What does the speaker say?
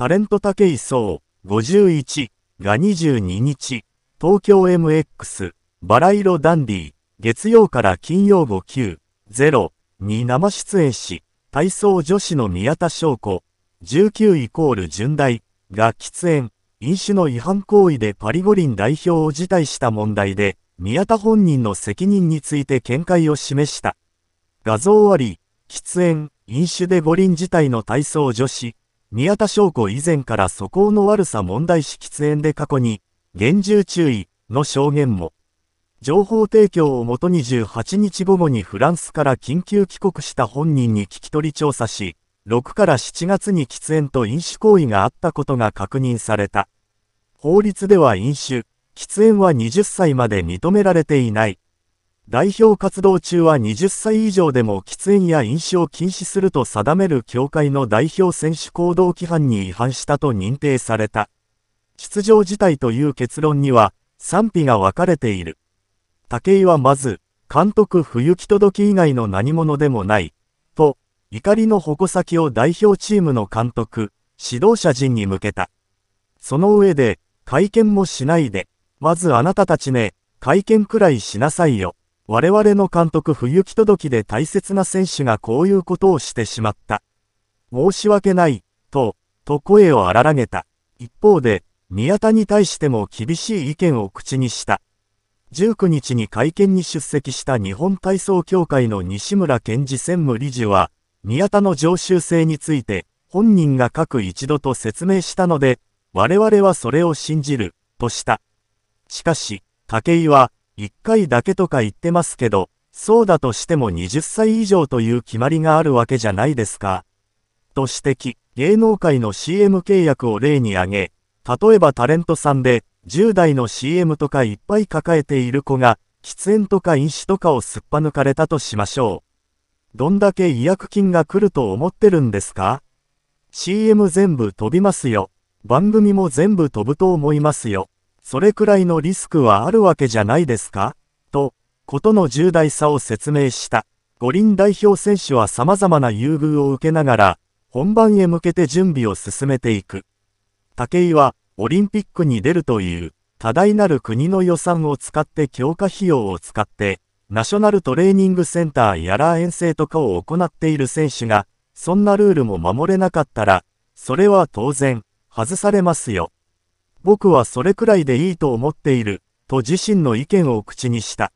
タレント武井壮51が22日、東京 MX バラ色ダンディ月曜から金曜午9-0に生出演し、体操女子の宮田翔子19イコール順大が喫煙、飲酒の違反行為でパリ五輪代表を辞退した問題で、宮田本人の責任について見解を示した。画像あり、喫煙、飲酒で五輪自体の体操女子、宮田翔子以前から素行の悪さ問題視喫煙で過去に、厳重注意の証言も、情報提供をもとに18日午後にフランスから緊急帰国した本人に聞き取り調査し、6から7月に喫煙と飲酒行為があったことが確認された。法律では飲酒、喫煙は20歳まで認められていない。代表活動中は20歳以上でも喫煙や飲酒を禁止すると定める協会の代表選手行動規範に違反したと認定された。出場自体という結論には賛否が分かれている。武井はまず、監督不行き届き以外の何者でもない、と、怒りの矛先を代表チームの監督、指導者陣に向けた。その上で、会見もしないで、まずあなたたちね、会見くらいしなさいよ。我々の監督不行き届きで大切な選手がこういうことをしてしまった。申し訳ない、と、と声を荒らげた。一方で、宮田に対しても厳しい意見を口にした。19日に会見に出席した日本体操協会の西村健治専務理事は、宮田の常習性について、本人が各一度と説明したので、我々はそれを信じる、とした。しかし、武井は、1回だけとか言ってますけど、そうだとしても20歳以上という決まりがあるわけじゃないですか。と指摘、芸能界の CM 契約を例に挙げ、例えばタレントさんで、10代の CM とかいっぱい抱えている子が、喫煙とか飲酒とかをすっぱ抜かれたとしましょう。どんだけ違約金が来ると思ってるんですか ?CM 全部飛びますよ。番組も全部飛ぶと思いますよ。それくらいのリスクはあるわけじゃないですかと、ことの重大さを説明した。五輪代表選手は様々な優遇を受けながら、本番へ向けて準備を進めていく。武井は、オリンピックに出るという、多大なる国の予算を使って強化費用を使って、ナショナルトレーニングセンターやら遠征とかを行っている選手が、そんなルールも守れなかったら、それは当然、外されますよ。僕はそれくらいでいいと思っている、と自身の意見を口にした。